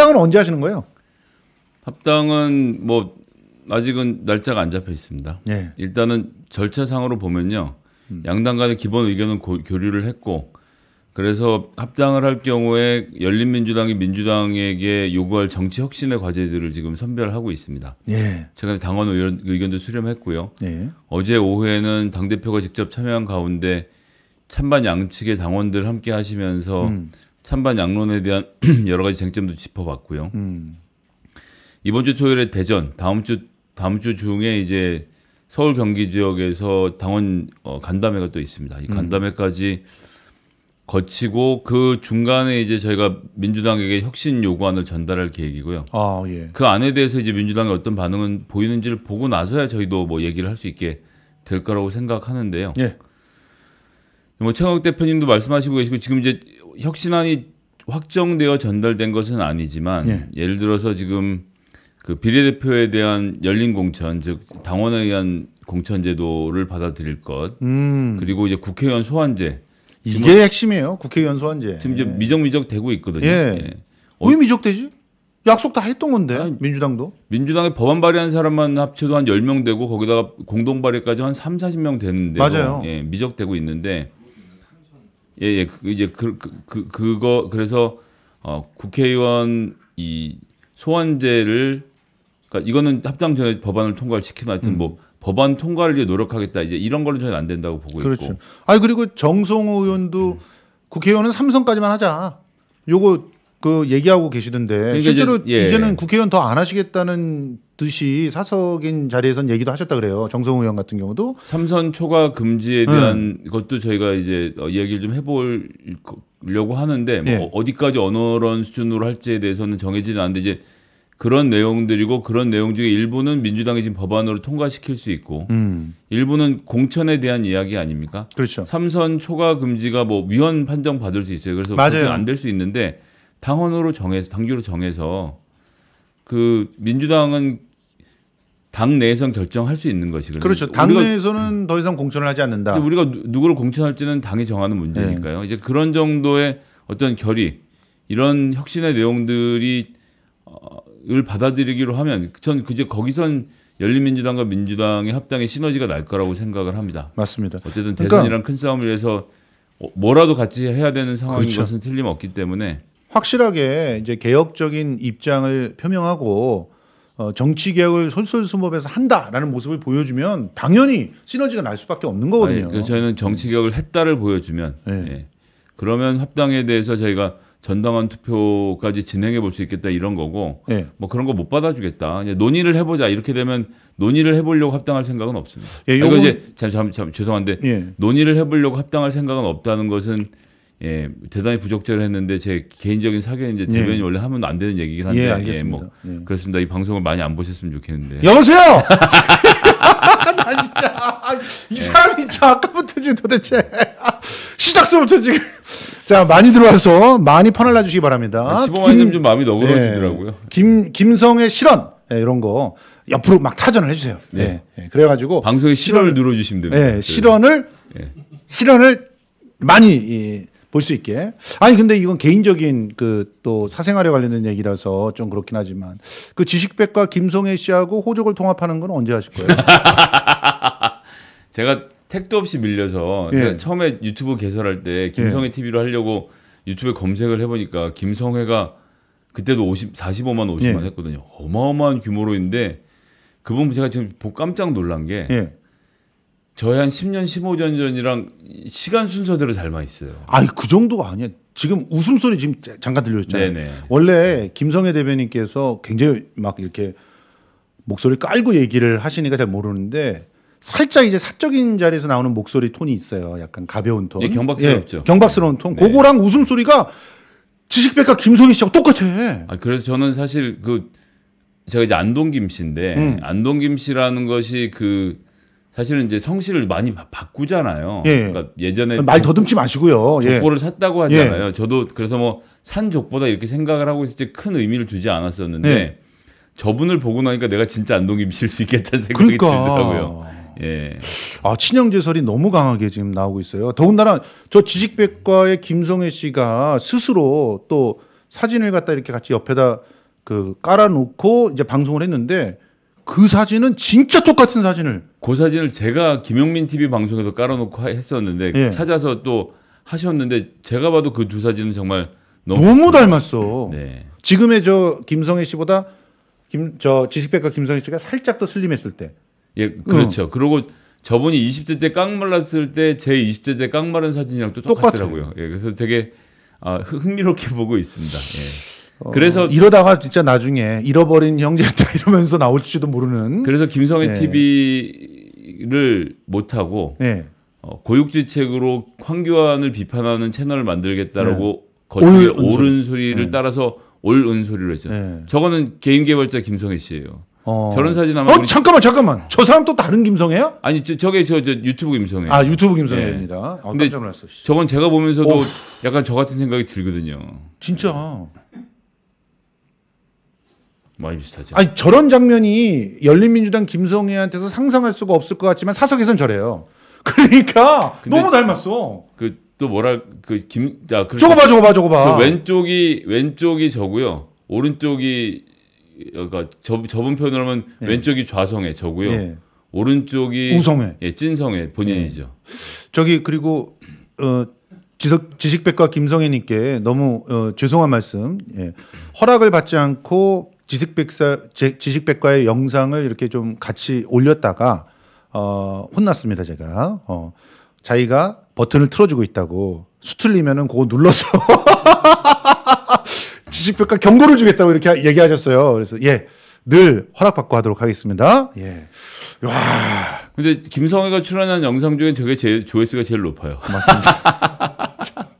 합당은 언제 하시는 거예요? 합당은 뭐 아직은 날짜가 안 잡혀 있습니다. 네. 일단은 절차상으로 보면요. 음. 양당 간의 기본 의견은 고, 교류를 했고 그래서 합당을 할 경우에 열린민주당이 민주당에게 요구할 정치 혁신의 과제들을 지금 선별하고 있습니다. 예. 최근에 당원 의견, 의견도 수렴했고요. 예. 어제 오후에는 당 대표가 직접 참여한 가운데 찬반 양측의 당원들 함께 하시면서 음. 찬반 양론에 대한 여러 가지 쟁점도 짚어봤고요. 음. 이번 주 토요일에 대전, 다음 주 다음 주 중에 이제 서울 경기 지역에서 당원 어, 간담회가 또 있습니다. 이 음. 간담회까지 거치고 그 중간에 이제 저희가 민주당에게 혁신 요구안을 전달할 계획이고요. 아, 예. 그 안에 대해서 이제 민주당의 어떤 반응은 보이는지를 보고 나서야 저희도 뭐 얘기를 할 수 있게 될 거라고 생각하는데요. 예. 뭐 최강욱 대표님도 말씀하시고 계시고 지금 이제 혁신안이 확정되어 전달된 것은 아니지만 예. 예를 들어서 지금 그 비례대표에 대한 열린 공천 즉 당원에 의한 공천 제도를 받아들일 것 음. 그리고 이제 국회의원 소환제 이게 뭐 핵심이에요 국회의원 소환제 지금 이제 예. 미적미적 되고 있거든요 예. 예. 어, 왜 미적되지 약속 다 했던 건데 아니, 민주당도 민주당에 법안 발의한 사람만 합쳐도 한1 0명 되고 거기다가 공동 발의까지 한삼4 0명 되는데 예, 미적되고 있는데 예, 예. 그, 이제 그, 그, 그 그거 그래서 어, 국회의원 이 소환제를 그니까 이거는 합당 전에 법안을 통과를 시키나 하여튼 음. 뭐 법안 통과를 위해 노력하겠다 이제 이런 걸로 저는 안 된다고 보고 그렇죠. 있고. 아니 그리고 정성호 의원도 음. 국회의원은 삼성까지만 하자. 요거 그 얘기하고 계시던데 그러니까 실제로 이제, 예. 이제는 국회의원 더 안 하시겠다는 듯이 사석인 자리에선 얘기도 하셨다 그래요. 정성우 의원 같은 경우도 삼선 초과 금지에 네. 대한 네. 것도 저희가 이제 어, 이야기를 좀 해보려고 하는데 네. 뭐 예. 어디까지 언어론 수준으로 할지에 대해서는 정해지는 않는데 이제 그런 내용들이고 그런 내용 중에 일부는 민주당이 지금 법안으로 통과시킬 수 있고 음. 일부는 공천에 대한 이야기 아닙니까? 그렇죠. 삼선 초과 금지가 뭐 위헌 판정 받을 수 있어요. 그래서 안 될 수 있는데 당원으로 정해서 당규로 정해서 그 민주당은 당 내에선 결정할 수 있는 것이거든요. 그렇죠. 당 내에서는 더 이상 공천을 하지 않는다. 우리가 누구를 공천할지는 당이 정하는 문제니까요. 네. 이제 그런 정도의 어떤 결의 이런 혁신의 내용들이 어, 을 받아들이기로 하면 전 그 이제 거기선 열린민주당과 민주당의 합당의 시너지가 날 거라고 생각을 합니다. 맞습니다. 어쨌든 그러니까 대선이란 그러니까, 큰 싸움을 위해서 어, 뭐라도 같이 해야 되는 상황인 그렇죠. 것은 틀림없기 때문에 확실하게 이제 개혁적인 입장을 표명하고 어, 정치 개혁을 솔솔수범해서 한다라는 모습을 보여주면 당연히 시너지가 날 수밖에 없는 거거든요. 아니, 그 저희는 정치 개혁을 했다를 보여주면 네. 예. 그러면 합당에 대해서 저희가 전당원 투표까지 진행해 볼 수 있겠다 이런 거고 네. 뭐 그런 거 못 받아주겠다 논의를 해보자 이렇게 되면 논의를 해보려고 합당할 생각은 없습니다. 예, 요건... 이거 이제 잠, 잠, 잠 죄송한데 예. 논의를 해보려고 합당할 생각은 없다는 것은 예, 대단히 부적절했는데 제 개인적인 사견 이제 대변이 예. 원래 하면 안 되는 얘기긴 한데 예, 예 알겠습니다. 예, 뭐 예. 그렇습니다. 이 방송을 많이 안 보셨으면 좋겠는데. 여보세요. 나 진짜 아, 이 예. 사람이 자 아까부터 지금 도대체 시작서부터 지금 자 많이 들어와서 많이 퍼날라 주시기 바랍니다. 15만 김, 좀 마음이 너그러지더라고요. 예. 김 김성의 실언 이런 거 옆으로 막 타전을 해주세요. 네. 그래가지고 방송에 실언을 실언, 주시면 됩니다. 네, 실언을 실언을 많이 볼수 있게. 아니 근데 이건 개인적인 그 또 사생활에 관련된 얘기라서 좀 그렇긴 하지만 그 지식백과 김성애 씨하고 호적을 통합하는 건 언제 하실 거예요? 제가 택도 없이 밀려서 예. 처음에 유튜브 개설할 때 김성애 예. TV로 하려고 유튜브에 검색을 해보니까 김성애가 그때도 50, 45만 50만 예. 했거든요. 어마어마한 규모로 인데 그분 제가 지금 깜짝 놀란 게 예. 저희 한 10년, 15년 전이랑 시간 순서대로 닮아 있어요. 아니 그 정도가 아니야. 지금 웃음소리 지금 잠깐 들려줬잖아요. 네네. 네. 원래 김성애 대변인께서 굉장히 막 이렇게 목소리 깔고 얘기를 하시니까 잘 모르는데 살짝 이제 사적인 자리에서 나오는 목소리 톤이 있어요. 약간 가벼운 톤. 예, 경박스럽죠. 예, 경박스러운 톤. 네. 그거랑 웃음소리가 지식백과 김성희 씨하고 똑같아. 아, 그래서 저는 사실 그 제가 이제 안동김 씨인데 음. 안동김 씨라는 것이 그 사실은 이제 성씨를 많이 바, 꾸잖아요 예. 그러니까 예전에 말 더듬지 마시고요. 예. 족보를 샀다고 하잖아요. 예. 저도 그래서 뭐 산 족보다 이렇게 생각을 하고 있을 때 큰 의미를 두지 않았었는데 예. 저분을 보고 나니까 내가 진짜 안동이 미칠 수 있겠다는 생각이 그러니까. 들더라고요. 예. 아 친형제설이 너무 강하게 지금 나오고 있어요. 더군다나 저 지식백과의 김성애 씨가 스스로 또 사진을 갖다 이렇게 같이 옆에다 그 깔아놓고 이제 방송을 했는데 그 사진은 진짜 똑같은 사진을. 그 사진을 제가 김용민 TV 방송에서 깔아놓고 했었는데 예. 찾아서 또 하셨는데 제가 봐도 그 두 사진은 정말 너무, 너무 닮았어. 네. 지금의 저 김성애 씨보다 김 저 지식백과 김성애 씨가 살짝 더 슬림했을 때. 예, 그렇죠. 응. 어. 그리고 저분이 20대 때 깡말랐을 때 제 20대 때 깡마른 사진이랑 또 똑같더라고요. 똑같아요. 예, 그래서 되게 아, 흥미롭게 보고 있습니다. 예. 어, 그래서 어, 이러다가 진짜 나중에 잃어버린 형제였다 이러면서 나올지도 모르는. 그래서 김성희 네. 예. TV를 못 하고 네. 예. 어, 고육지책으로 황교안을 비판하는 채널을 만들겠다라고 네. 예. 거칠게 옳은 소리를 네. 따라서 옳은 소리를 했죠. 네. 저거는 개인 개발자 김성희 씨예요. 어. 저런 사진 아마 어 우리... 잠깐만 잠깐만 저 사람 또 다른 김성혜야? 아니 저, 저게 저, 저 유튜브 김성혜 아 유튜브 김성혜입니다. 네. 아, 어데 저건 제가 보면서도 오 어. 약간 저 같은 생각이 들거든요. 진짜 많이 비슷하죠. 아니 저런 장면이 열린민주당 김성애한테서 상상할 수가 없을 것 같지만 사석에선 저래요. 그러니까 너무 닮았어. 그 또 뭐랄 그 김 자, 그 저거 봐 저거 봐 저거 봐. 저 왼쪽이 왼쪽이 저고요. 오른쪽이 그러니까 저, 저분 표현으로 하면 네. 왼쪽이 좌성애 저고요. 네. 오른쪽이 우성애. 예, 찐성애 본인이죠. 네. 저기 그리고 어 지석, 지식백과 김성애님께 너무 어, 죄송한 말씀 예. 허락을 받지 않고 지식백사 지식백과의 영상을 이렇게 좀 같이 올렸다가 어, 혼났습니다 제가 어, 자기가 버튼을 틀어주고 있다고 수틀리면은 그거 눌러서 지식백과 경고를 주겠다고 이렇게 얘기하셨어요. 그래서 예. 늘 허락받고 하도록 하겠습니다. 예. 와. 근데 김성애가 출연한 영상 중에 저게 제 조회수가 제일 높아요. 맞습니다.